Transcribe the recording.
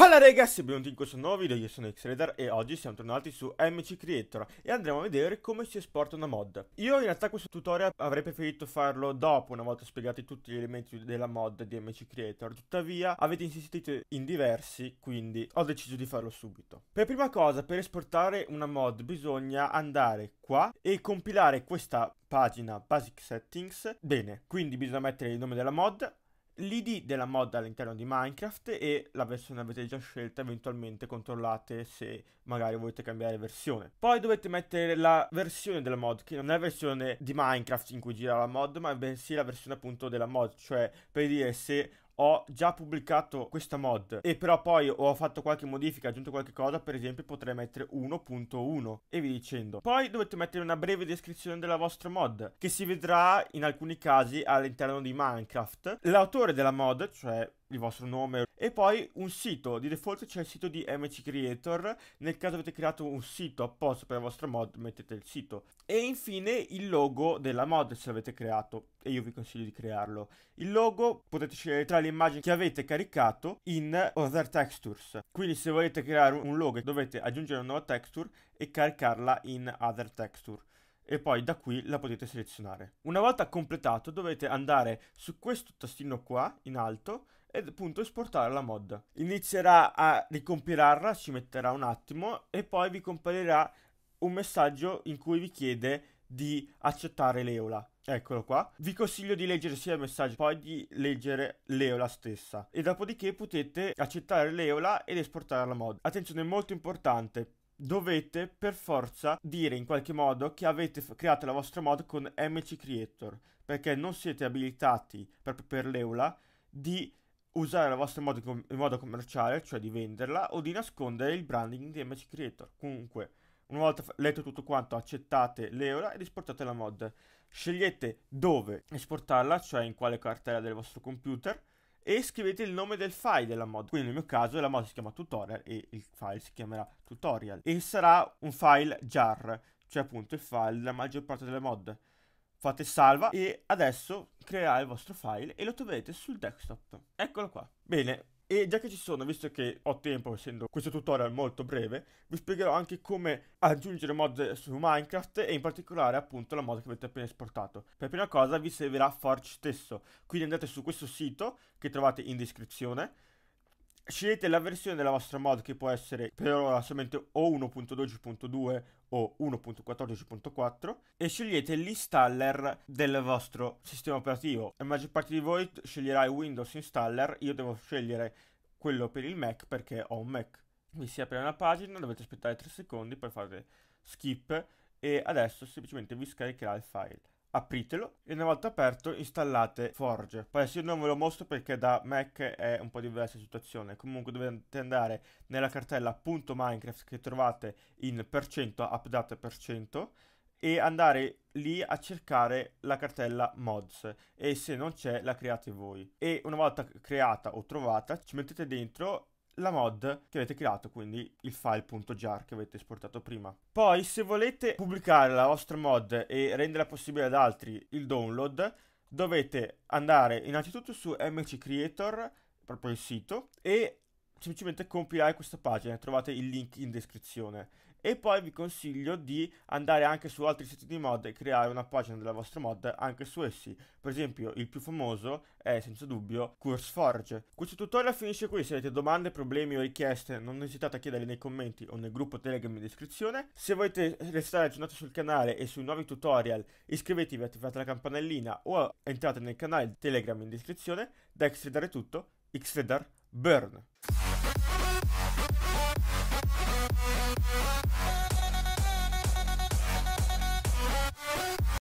Hola ragazzi benvenuti in questo nuovo video, io sono Xrader e oggi siamo tornati su MC Creator e andremo a vedere come si esporta una mod. Io in realtà questo tutorial avrei preferito farlo dopo, una volta spiegati tutti gli elementi della mod di MC Creator, tuttavia avete insistito in diversi, quindi ho deciso di farlo subito. Per prima cosa, per esportare una mod bisogna andare qua e compilare questa pagina Basic Settings. Bene, quindi bisogna mettere il nome della mod, l'ID della mod all'interno di Minecraft e la versione avete già scelta, eventualmente controllate se magari volete cambiare versione. Poi dovete mettere la versione della mod, che non è la versione di Minecraft in cui gira la mod, ma bensì la versione appunto della mod, cioè per dire se ho già pubblicato questa mod e però poi ho fatto qualche modifica, aggiunto qualche cosa, per esempio potrei mettere 1.1 e vi dicendo. Poi dovete mettere una breve descrizione della vostra mod che si vedrà in alcuni casi all'interno di Minecraft. L'autore della mod, cioè il vostro nome e poi un sito di default c'è il sito di MC Creator nel caso avete creato un sito apposta per la vostra mod mettete il sito e infine il logo della mod se avete creato e io vi consiglio di crearlo il logo potete scegliere tra le immagini che avete caricato in other textures quindi se volete creare un logo dovete aggiungere una nuova texture e caricarla in other texture e poi da qui la potete selezionare. Una volta completato dovete andare su questo tastino qua in alto e appunto esportare la mod. Inizierà a ricompilarla, ci metterà un attimo e poi vi comparirà un messaggio in cui vi chiede di accettare l'Eola. Eccolo qua. Vi consiglio di leggere sia il messaggio, poi di leggere l'Eola stessa. E dopodiché potete accettare l'Eola ed esportare la mod. Attenzione, molto importante. Dovete per forza dire in qualche modo che avete creato la vostra mod con MC Creator perché non siete abilitati proprio per l'Eola di usare la vostra in modo, in modo commerciale, cioè di venderla, o di nascondere il branding di MC Creator. Comunque, una volta letto tutto quanto, accettate l'euro ed esportate la mod. Scegliete dove esportarla, cioè in quale cartella del vostro computer, e scrivete il nome del file della mod. Quindi nel mio caso la mod si chiama tutorial e il file si chiamerà tutorial. E sarà un file jar, cioè appunto il file della maggior parte delle mod. Fate salva e adesso crea il vostro file e lo troverete sul desktop. Eccolo qua. Bene, e già che ci sono, visto che ho tempo, essendo questo tutorial molto breve, vi spiegherò anche come aggiungere mod su Minecraft e in particolare appunto la mod che avete appena esportato. Per prima cosa vi servirà Forge stesso, quindi andate su questo sito che trovate in descrizione, scegliete la versione della vostra mod che può essere per ora solamente o 1.12.2 o 1.14.4 e scegliete l'installer del vostro sistema operativo. La maggior parte di voi sceglierà il Windows Installer, io devo scegliere quello per il Mac perché ho un Mac. Vi si apre una pagina, dovete aspettare 3 secondi, poi fate skip e adesso semplicemente vi scaricherà il file apritelo e una volta aperto installate Forge. Poi adesso io non ve lo mostro perché da Mac è un po' diversa la situazione. Comunque dovete andare nella cartella .minecraft che trovate in %update e andare lì a cercare la cartella mods e se non c'è la create voi e una volta creata o trovata ci mettete dentro la mod che avete creato, quindi il file.jar che avete esportato prima. Poi se volete pubblicare la vostra mod e rendere possibile ad altri il download, dovete andare innanzitutto su MC Creator, proprio il sito, e semplicemente compilare questa pagina, trovate il link in descrizione e poi vi consiglio di andare anche su altri siti di mod e creare una pagina della vostra mod anche su essi. Per esempio il più famoso è senza dubbio CurseForge. Questo tutorial finisce qui, se avete domande, problemi o richieste non esitate a chiederle nei commenti o nel gruppo Telegram in descrizione. Se volete restare aggiornati sul canale e sui nuovi tutorial iscrivetevi, attivate la campanellina o entrate nel canale Telegram in descrizione. Da Xredar è tutto, Xredar Burn!